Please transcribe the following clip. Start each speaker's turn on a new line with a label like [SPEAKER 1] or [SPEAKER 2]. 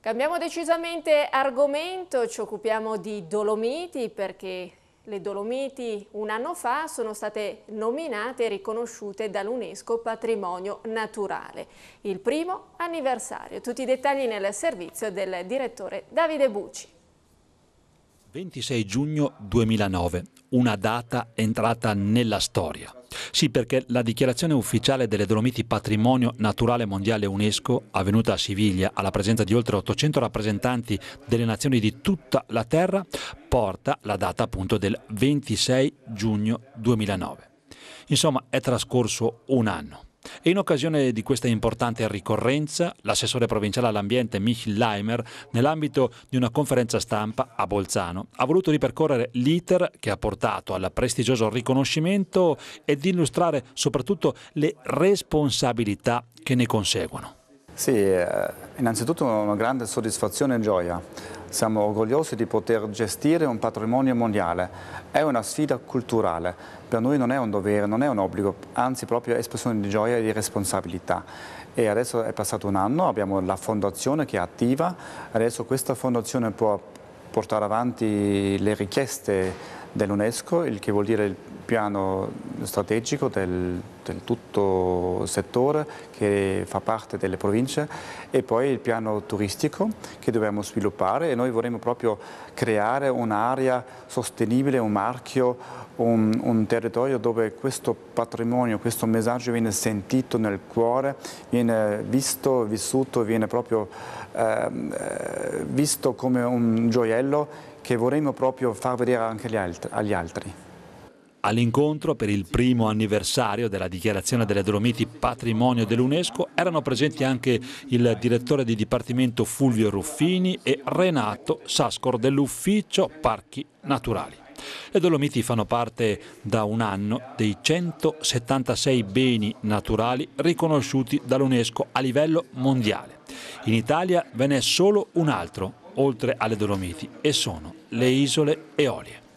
[SPEAKER 1] Cambiamo decisamente argomento, ci occupiamo di Dolomiti perché le Dolomiti un anno fa sono state nominate e riconosciute dall'UNESCO patrimonio naturale. Il primo anniversario. Tutti i dettagli nel servizio del direttore Davide Bucci.
[SPEAKER 2] 26 giugno 2009, una data entrata nella storia. Sì, perché la dichiarazione ufficiale delle Dolomiti Patrimonio Naturale Mondiale UNESCO, avvenuta a Siviglia alla presenza di oltre 800 rappresentanti delle nazioni di tutta la terra, porta la data appunto del 26 giugno 2009. Insomma, è trascorso un anno. E in occasione di questa importante ricorrenza, l'assessore provinciale all'ambiente Michel Leimer, nell'ambito di una conferenza stampa a Bolzano, ha voluto ripercorrere l'iter che ha portato al prestigioso riconoscimento ed illustrare soprattutto le responsabilità che ne conseguono. Sì, eh, innanzitutto
[SPEAKER 3] una grande soddisfazione e gioia. Siamo orgogliosi di poter gestire un patrimonio mondiale. È una sfida culturale. Per noi non è un dovere, non è un obbligo, anzi proprio espressione di gioia e di responsabilità. E adesso è passato un anno, abbiamo la fondazione che è attiva, adesso questa fondazione può portare avanti le richieste dell'UNESCO, il che vuol dire il piano strategico del, del tutto settore che fa parte delle province e poi il piano turistico che dobbiamo sviluppare e noi vorremmo proprio creare un'area sostenibile, un marchio, un, un, territorio dove questo patrimonio, questo messaggio viene sentito nel cuore, viene visto, vissuto, viene proprio ehm, eh, visto come un gioiello che vorremmo proprio far vedere
[SPEAKER 2] anche agli altri. All'incontro per il primo anniversario della dichiarazione delle Dolomiti patrimonio dell'UNESCO erano presenti anche il direttore di dipartimento Fulvio Ruffini e Renato Sascor dell'ufficio Parchi Naturali. Le Dolomiti fanno parte da un anno dei 176 beni naturali riconosciuti dall'UNESCO a livello mondiale. In Italia ve n'è solo un altro, oltre alle Dolomiti e sono le isole Eolie.